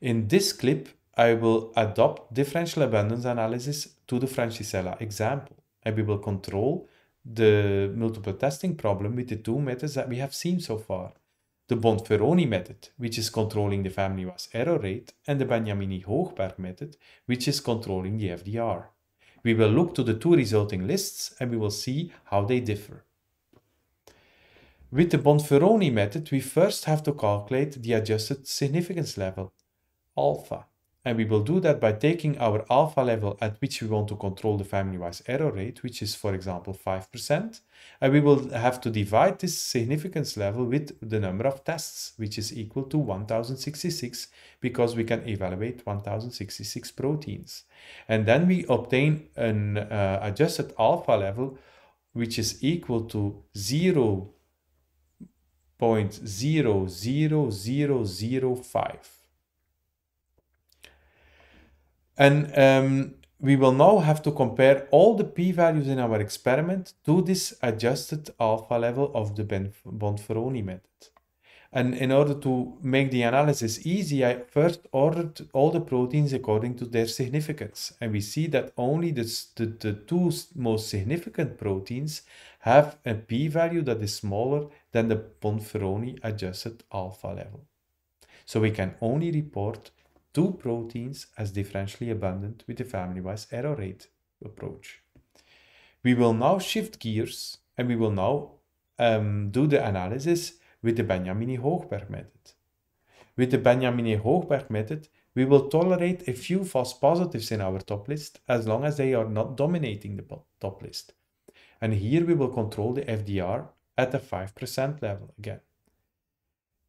In this clip, I will adopt differential abundance analysis to the Francisella example, and we will control the multiple testing problem with the two methods that we have seen so far. The Bonferroni method, which is controlling the family was error rate, and the benjamini hochberg method, which is controlling the FDR. We will look to the two resulting lists and we will see how they differ. With the Bonferroni method, we first have to calculate the adjusted significance level alpha. And we will do that by taking our alpha level at which we want to control the family-wise error rate, which is, for example, 5%. And we will have to divide this significance level with the number of tests, which is equal to 1066, because we can evaluate 1066 proteins. And then we obtain an uh, adjusted alpha level, which is equal to 0.00005. And um, we will now have to compare all the p-values in our experiment to this adjusted alpha level of the Bonferroni method. And in order to make the analysis easy, I first ordered all the proteins according to their significance. And we see that only the, the, the two most significant proteins have a p-value that is smaller than the Bonferroni adjusted alpha level. So we can only report two proteins as differentially abundant with the family-wise error rate approach. We will now shift gears and we will now um, do the analysis with the Benjamini-Hochberg method. With the Benjamini-Hochberg method, we will tolerate a few false positives in our top list as long as they are not dominating the top list. And here we will control the FDR at the 5% level again.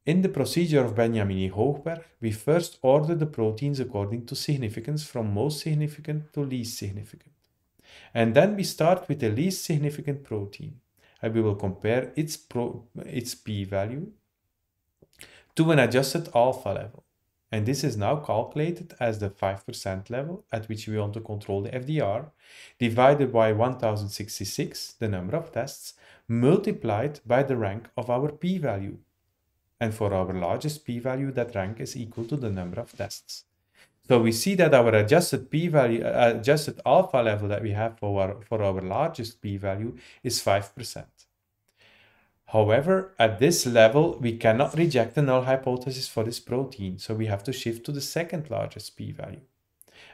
In the procedure of Benjamini Hochberg, we first order the proteins according to significance from most significant to least significant. And then we start with the least significant protein and we will compare its, its p-value to an adjusted alpha level. And this is now calculated as the 5% level at which we want to control the FDR, divided by 1066, the number of tests, multiplied by the rank of our p-value, and for our largest p-value, that rank is equal to the number of tests. So we see that our adjusted p-value, uh, adjusted alpha level that we have for our, for our largest p-value is 5%. However, at this level, we cannot reject the null hypothesis for this protein, so we have to shift to the second largest p-value.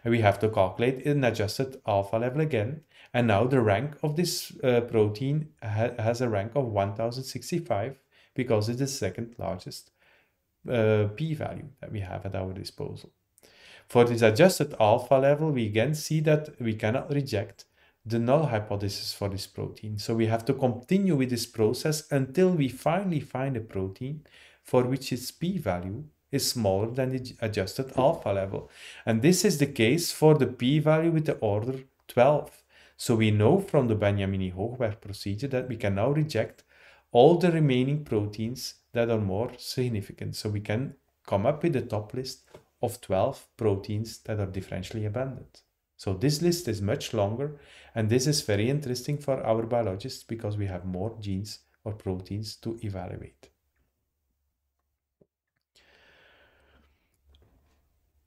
And we have to calculate an adjusted alpha level again, and now the rank of this uh, protein ha has a rank of 1065, because it's the second largest uh, p-value that we have at our disposal. For this adjusted alpha level, we again see that we cannot reject the null hypothesis for this protein. So we have to continue with this process until we finally find a protein for which its p-value is smaller than the adjusted alpha level. And this is the case for the p-value with the order 12. So we know from the Benjamini-Hochberg procedure that we can now reject all the remaining proteins that are more significant. So we can come up with a top list of 12 proteins that are differentially abundant. So this list is much longer and this is very interesting for our biologists because we have more genes or proteins to evaluate.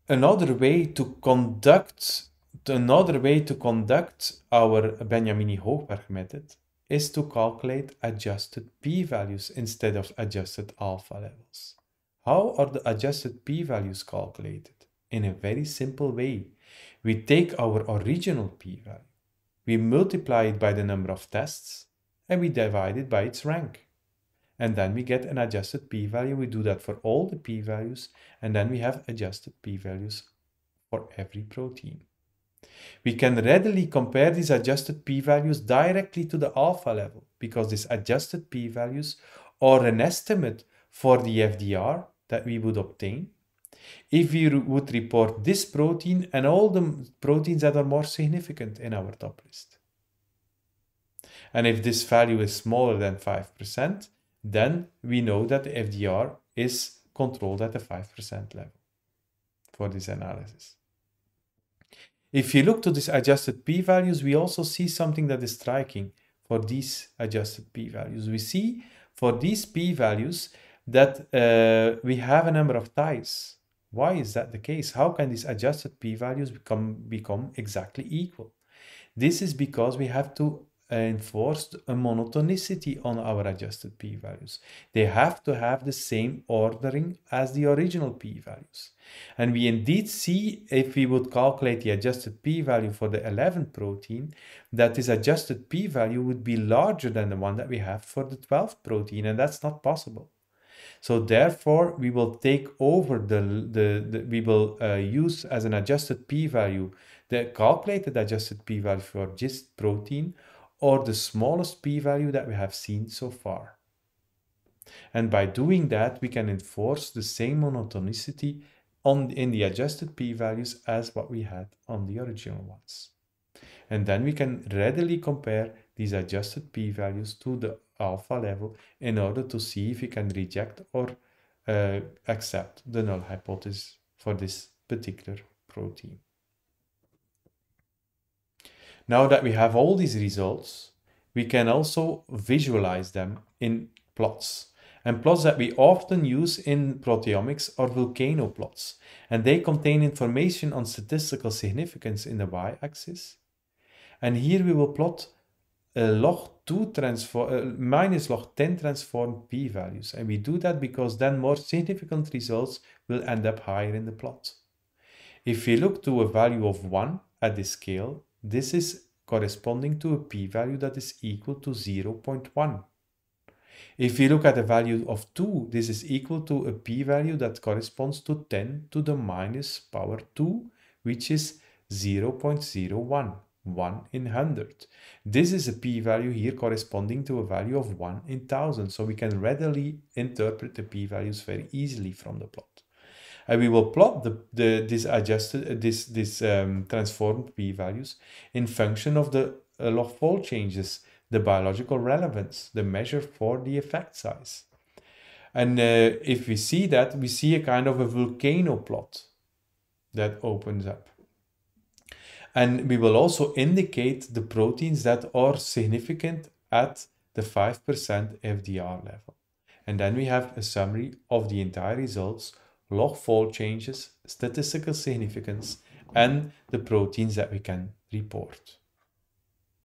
Another way to conduct another way to conduct our Benjamini Hochberg method is to calculate adjusted p-values instead of adjusted alpha levels. How are the adjusted p-values calculated? In a very simple way. We take our original p-value, we multiply it by the number of tests, and we divide it by its rank. And then we get an adjusted p-value. We do that for all the p-values, and then we have adjusted p-values for every protein. We can readily compare these adjusted p-values directly to the alpha level because these adjusted p-values are an estimate for the FDR that we would obtain if we would report this protein and all the proteins that are more significant in our top list. And if this value is smaller than 5%, then we know that the FDR is controlled at the 5% level for this analysis. If you look to these adjusted p-values, we also see something that is striking for these adjusted p-values. We see for these p-values that uh, we have a number of ties. Why is that the case? How can these adjusted p-values become, become exactly equal? This is because we have to enforced a monotonicity on our adjusted p-values. They have to have the same ordering as the original p-values. And we indeed see if we would calculate the adjusted p-value for the 11 protein, that this adjusted p-value would be larger than the one that we have for the 12 protein, and that's not possible. So therefore, we will take over the, the, the we will uh, use as an adjusted p-value, the calculated adjusted p-value for GIST protein or the smallest p-value that we have seen so far. And by doing that, we can enforce the same monotonicity on, in the adjusted p-values as what we had on the original ones. And then we can readily compare these adjusted p-values to the alpha level in order to see if we can reject or uh, accept the null hypothesis for this particular protein. Now that we have all these results, we can also visualize them in plots. And plots that we often use in proteomics are volcano plots, and they contain information on statistical significance in the y-axis. And here we will plot a uh, log 2 transform, uh, minus log 10 transform p-values. And we do that because then more significant results will end up higher in the plot. If we look to a value of 1 at this scale, this is corresponding to a p-value that is equal to 0.1. If we look at a value of 2, this is equal to a p-value that corresponds to 10 to the minus power 2, which is 0.01, 1 in 100. This is a p-value here corresponding to a value of 1 in 1000, so we can readily interpret the p-values very easily from the plot and we will plot the, the this adjusted uh, this this um, transformed p values in function of the uh, log changes, the biological relevance, the measure for the effect size. And uh, if we see that, we see a kind of a volcano plot that opens up. And we will also indicate the proteins that are significant at the 5% FDR level. And then we have a summary of the entire results log fold changes, statistical significance, and the proteins that we can report.